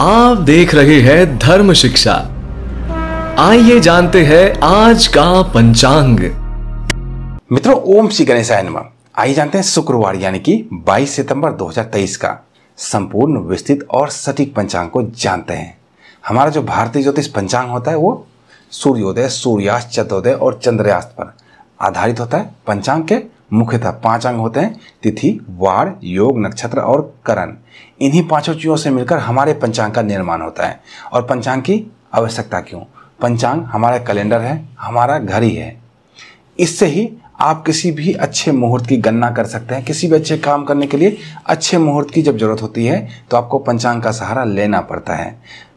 आप देख रहे हैं धर्म शिक्षा आइए जानते हैं आज का पंचांग मित्रों ओम श्री गणेश आइए जानते हैं शुक्रवार यानी कि 22 सितंबर 2023 का संपूर्ण विस्तृत और सटीक पंचांग को जानते हैं हमारा जो भारतीय ज्योतिष पंचांग होता है वो सूर्योदय सूर्यास्त चतुर्दय और चंद्रयास्त पर आधारित होता है पंचांग के मुख्यतः पांच अंग होते हैं तिथि वार योग नक्षत्र और करण इन्हीं पांचों चीज़ों से मिलकर हमारे पंचांग का निर्माण होता है और पंचांग की आवश्यकता क्यों पंचांग हमारा कैलेंडर है हमारा घर ही है इससे ही आप किसी भी अच्छे मुहूर्त की गणना कर सकते हैं किसी भी अच्छे काम करने के लिए अच्छे मुहूर्त की जब जरूरत होती है तो आपको पंचांग का सहारा लेना पड़ता है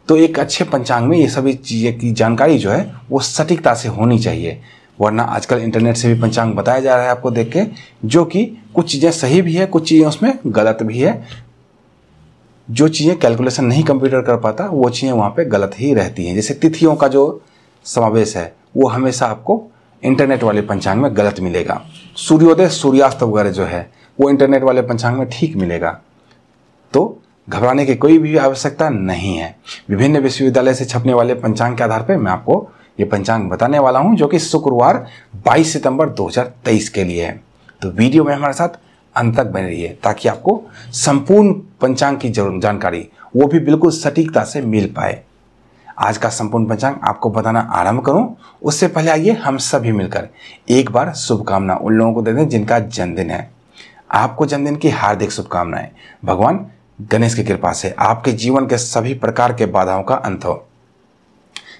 तो एक अच्छे पंचांग में ये सभी चीज़ें की जानकारी जो है वो सटीकता से होनी चाहिए वरना आजकल इंटरनेट से भी पंचांग बताया जा रहा है आपको देख के जो कि कुछ चीज़ें सही भी है कुछ चीज़ें उसमें गलत भी है जो चीज़ें कैलकुलेशन नहीं कंप्यूटर कर पाता वो चीज़ें वहाँ पे गलत ही रहती हैं जैसे तिथियों का जो समावेश है वो हमेशा आपको इंटरनेट वाले पंचांग में गलत मिलेगा सूर्योदय सूर्यास्त वगैरह जो है वो इंटरनेट वाले पंचांग में ठीक मिलेगा तो घबराने की कोई भी आवश्यकता नहीं है विभिन्न विश्वविद्यालय से छपने वाले पंचांग के आधार पर मैं आपको ये पंचांग बताने वाला हूँ जो कि शुक्रवार 22 सितंबर 2023 के लिए है तो वीडियो में हमारे साथ अंत तक बने रहिए ताकि आपको संपूर्ण पंचांग की जानकारी वो भी बिल्कुल सटीकता से मिल पाए आज का संपूर्ण पंचांग आपको बताना आरंभ करूं उससे पहले आइए हम सभी मिलकर एक बार शुभकामना उन लोगों को दे दें जिनका जन्मदिन है आपको जन्मदिन की हार्दिक शुभकामनाएं भगवान गणेश की कृपा से आपके जीवन के सभी प्रकार के बाधाओं का अंत हो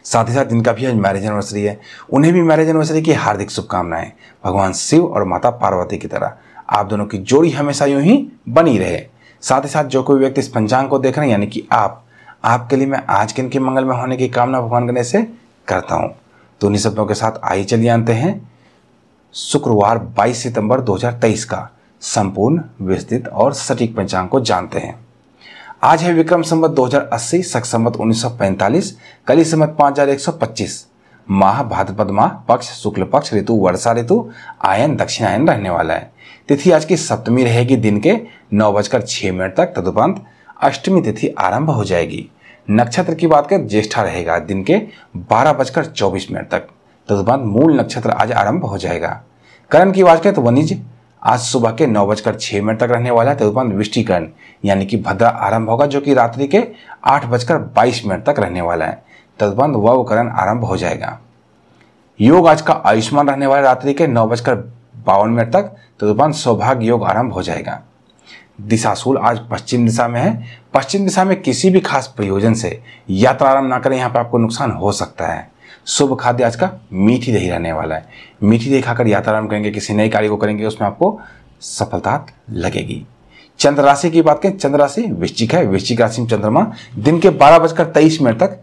साथ ही साथ जिनका भी आज मैरिज एनिवर्सरी है उन्हें भी मैरिज एनिवर्सरी की हार्दिक शुभकामनाएं भगवान शिव और माता पार्वती की तरह आप दोनों की जोड़ी हमेशा यूं ही बनी रहे साथ ही साथ जो कोई व्यक्ति इस पंचांग को देख रहे हैं यानी कि आप आपके लिए मैं आज के इनके मंगल में होने की कामना भगवान गणेश से करता हूँ तो उन्हीं शब्दों के साथ आइए चलिए आते हैं शुक्रवार 22 सितंबर 2023 का संपूर्ण विस्तृत और सटीक पंचांग को जानते हैं आज है विक्रम संबत 2080 हजार सक संवत 1945 कली संवत 5125 माह भाद्रपद माह पक्ष शुक्ल पक्ष ऋतु वर्षा ऋतु आयन दक्षिण आयन रहने वाला है तिथि आज की सप्तमी रहेगी दिन के नौ बजकर छह मिनट तक तदुपंत अष्टमी तिथि आरंभ हो जाएगी नक्षत्र की बात करें ज्येष्ठा रहेगा दिन के बारह बजकर चौबीस मिनट तक तदुपंत मूल नक्षत्र आज आरंभ हो जाएगा करण की बात करें तो वनिज आज सुबह के नौ बजकर छह मिनट तक रहने वाला तदुपरांत विष्टिकरण यानी कि भद्रा आरंभ होगा जो कि रात्रि के आठ बजकर बाईस मिनट तक रहने वाला है तदुपरांत ववकरण आरंभ हो जाएगा योग आज का आयुष्मान रहने वाला रात्रि के नौ बजकर बावन मिनट तक तदुपरांत सौभाग्य योग आरंभ हो जाएगा दिशाशूल आज पश्चिम दिशा में है पश्चिम दिशा में किसी भी खास प्रयोजन से यात्रा आरंभ ना करें यहाँ पर आपको नुकसान हो सकता है शुभ खाद्य आज का मीठी दही रहने वाला है मीठी दही खाकर यात्राराम करेंगे किसी नए कार्य को करेंगे उसमें आपको सफलता लगेगी चंद्र राशि की बात करें चंद्र राशि वृश्चिक है वृश्चिक राशि में चंद्रमा दिन के बारह बजकर तेईस मिनट तक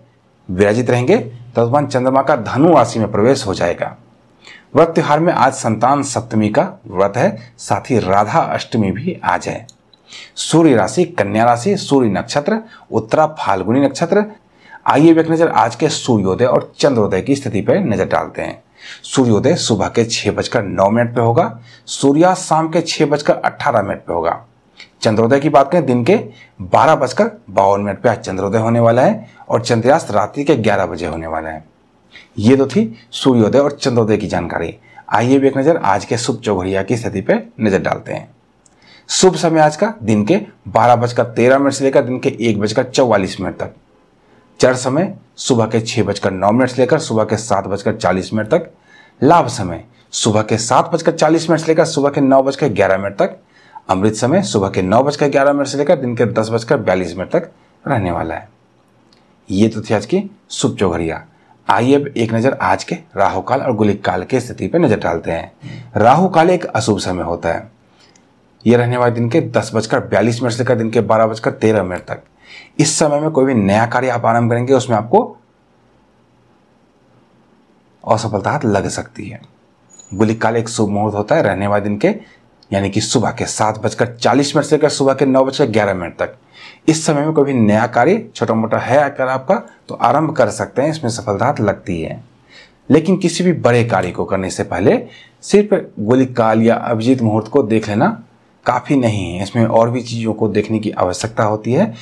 विराजित रहेंगे तत्वान चंद्रमा का धनु राशि में प्रवेश हो जाएगा व्रत त्यौहार में आज संतान सप्तमी का व्रत है साथ ही राधा अष्टमी भी आज है सूर्य राशि कन्या राशि सूर्य नक्षत्र उत्तरा फाल्गुनी नक्षत्र आइए एक नजर आज के सूर्योदय और चंद्रोदय की स्थिति पर नजर डालते हैं सूर्योदय सुबह के छह बजकर नौ मिनट पर होगा सूर्यास्त शाम के छह बजकर अट्ठारह मिनट पर होगा चंद्रोदय की बात करें दिन के बारह बजकर बावन मिनट पर आज चंद्रोदय होने वाला है और चंद्रयास्त रात्रि के ग्यारह बजे होने वाला है ये तो थी सूर्योदय और चंद्रोदय की जानकारी आइए एक नजर आज के शुभ चौघड़िया की स्थिति पर नजर डालते हैं शुभ समय आज का दिन के बारह बजकर तेरह मिनट से लेकर दिन के एक बजकर चौवालीस मिनट तक चर समय सुबह के छह बजकर नौ मिनट से लेकर सुबह के सात बजकर चालीस मिनट तक लाभ समय सुबह के सात बजकर चालीस मिनट से लेकर सुबह के नौ बजकर ग्यारह मिनट तक अमृत समय सुबह के नौ बजकर ग्यारह मिनट से लेकर दिन के दस बजकर बयालीस मिनट तक रहने वाला है ये तो थी आज की शुभ चौघरिया आइए अब एक नज़र आज के राहु काल और गुलिक काल के स्थिति पर नज़र डालते हैं राहु काल एक अशुभ समय होता है यह रहने वाले दिन के दस बजकर बयालीस मिनट से लेकर दिन के बारह बजकर तेरह मिनट तक इस समय में कोई भी नया कार्य आप आरंभ करेंगे उसमें आपको असफलता लग सकती है गुली काल एक शुभ मुहूर्त होता है रहने वाले दिन के यानी कि सुबह के सात बजकर चालीस मिनट से लेकर सुबह के नौ बजकर ग्यारह मिनट तक इस समय में कोई भी नया कार्य छोटा मोटा है अगर आपका तो आरंभ कर सकते हैं इसमें सफलता लगती है लेकिन किसी भी बड़े कार्य को करने से पहले सिर्फ गोली काल या अभिजीत मुहूर्त को देख लेना काफ़ी नहीं है इसमें और भी चीज़ों को देखने की आवश्यकता होती है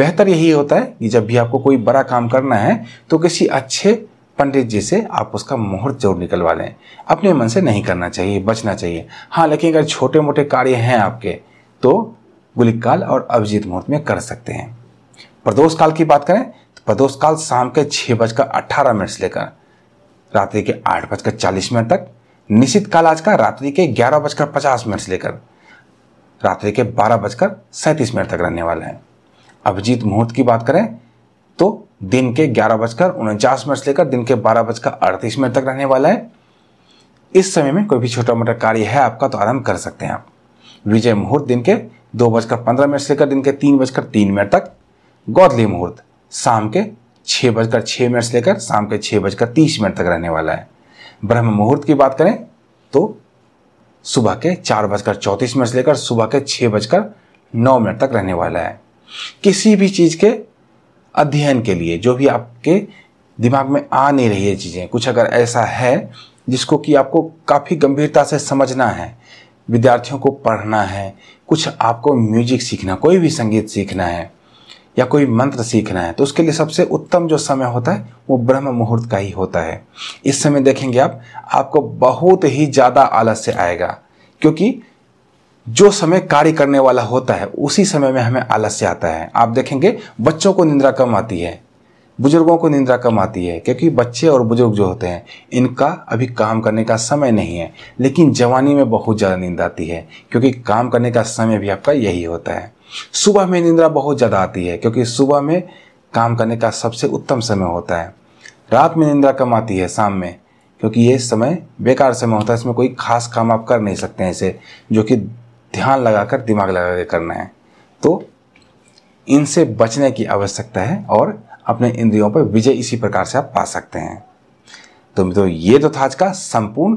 बेहतर यही होता है कि जब भी आपको कोई बड़ा काम करना है तो किसी अच्छे पंडित जी से आप उसका मुहूर्त जरूर निकलवा लें अपने मन से नहीं करना चाहिए बचना चाहिए हाँ लेकिन अगर छोटे मोटे कार्य हैं आपके तो गुलिक काल और अभिजीत मुहूर्त में कर सकते हैं प्रदोष काल की बात करें तो प्रदोष काल शाम के छः बजकर अट्ठारह मिनट से लेकर रात्रि के आठ बजकर चालीस मिनट तक निश्चित काल आज का रात्रि के ग्यारह बजकर पचास मिनट से लेकर रात्रि के बारह बजकर सैंतीस मिनट तक रहने वाला है अभिजीत मुहूर्त की बात करें तो दिन के ग्यारह बजकर उनचास मिनट से लेकर दिन के बारह बजकर अड़तीस मिनट तक रहने वाला है इस समय में कोई भी छोटा मोटा कार्य है आपका तो आरंभ कर सकते हैं आप विजय मुहूर्त दिन के दो बजकर पंद्रह मिनट से लेकर दिन के तीन बजकर तीन मिनट तक गौदली मुहूर्त शाम के छः बजकर छः मिनट से लेकर शाम के छः बजकर तीस मिनट तक रहने वाला है ब्रह्म मुहूर्त की बात करें तो सुबह के चार बजकर चौंतीस मिनट से लेकर सुबह के छः बजकर नौ मिनट तक रहने वाला है किसी भी चीज़ के अध्ययन के लिए जो भी आपके दिमाग में आ नहीं रही है चीज़ें कुछ अगर ऐसा है जिसको कि आपको काफ़ी गंभीरता से समझना है विद्यार्थियों को पढ़ना है कुछ आपको म्यूजिक सीखना कोई भी संगीत सीखना है या कोई मंत्र सीखना है तो उसके लिए सबसे उत्तम जो समय होता है वो ब्रह्म मुहूर्त का ही होता है इस समय देखेंगे आप आपको बहुत ही ज़्यादा आलस्य आएगा क्योंकि जो समय कार्य करने वाला होता है उसी समय में हमें आलस्य आता है आप देखेंगे बच्चों को निंद्रा कम आती है बुजुर्गों को निंद्रा कम आती है क्योंकि बच्चे और बुजुर्ग जो होते हैं इनका अभी काम करने का समय नहीं है लेकिन जवानी में बहुत ज़्यादा नींद आती है क्योंकि काम करने का समय भी आपका यही होता है सुबह में निंद्रा बहुत ज़्यादा आती है क्योंकि सुबह में काम करने का सबसे उत्तम समय होता है रात में निंद्रा कम आती है शाम में क्योंकि ये समय बेकार समय होता है इसमें कोई खास काम आप कर नहीं सकते हैं इसे जो कि ध्यान लगाकर दिमाग लगा कर करना है तो इनसे बचने की आवश्यकता है और अपने इंद्रियों पर विजय इसी प्रकार से आप पा सकते हैं तो मित्रों ये तो था आज का संपूर्ण